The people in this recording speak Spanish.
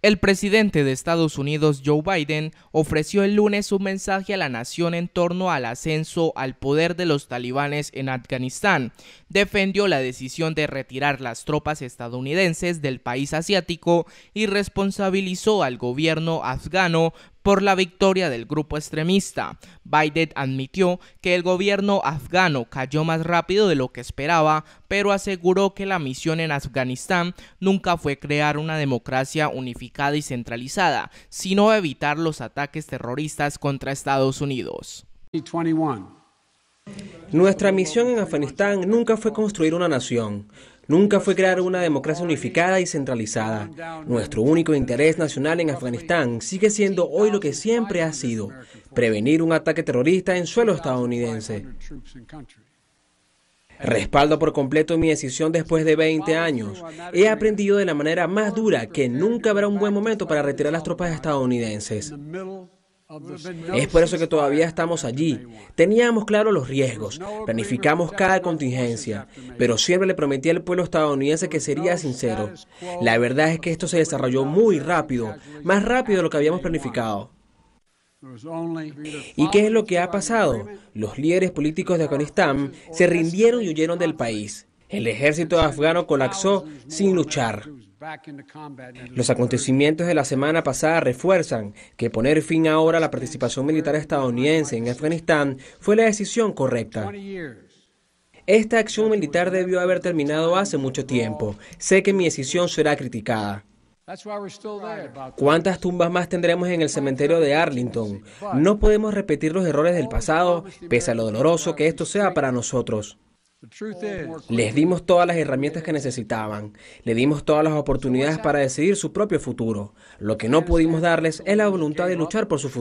El presidente de Estados Unidos, Joe Biden, ofreció el lunes un mensaje a la nación en torno al ascenso al poder de los talibanes en Afganistán. Defendió la decisión de retirar las tropas estadounidenses del país asiático y responsabilizó al gobierno afgano por la victoria del grupo extremista. Biden admitió que el gobierno afgano cayó más rápido de lo que esperaba, pero aseguró que la misión en Afganistán nunca fue crear una democracia unificada y centralizada, sino evitar los ataques terroristas contra Estados Unidos. Nuestra misión en Afganistán nunca fue construir una nación, nunca fue crear una democracia unificada y centralizada. Nuestro único interés nacional en Afganistán sigue siendo hoy lo que siempre ha sido, prevenir un ataque terrorista en suelo estadounidense. Respaldo por completo mi decisión después de 20 años. He aprendido de la manera más dura que nunca habrá un buen momento para retirar las tropas estadounidenses. Es por eso que todavía estamos allí. Teníamos claro los riesgos, planificamos cada contingencia, pero siempre le prometí al pueblo estadounidense que sería sincero. La verdad es que esto se desarrolló muy rápido, más rápido de lo que habíamos planificado. ¿Y qué es lo que ha pasado? Los líderes políticos de Afganistán se rindieron y huyeron del país. El ejército afgano colapsó sin luchar. Los acontecimientos de la semana pasada refuerzan que poner fin ahora a la participación militar estadounidense en Afganistán fue la decisión correcta. Esta acción militar debió haber terminado hace mucho tiempo. Sé que mi decisión será criticada. ¿Cuántas tumbas más tendremos en el cementerio de Arlington? No podemos repetir los errores del pasado, pese a lo doloroso que esto sea para nosotros. Les dimos todas las herramientas que necesitaban, le dimos todas las oportunidades para decidir su propio futuro. Lo que no pudimos darles es la voluntad de luchar por su futuro.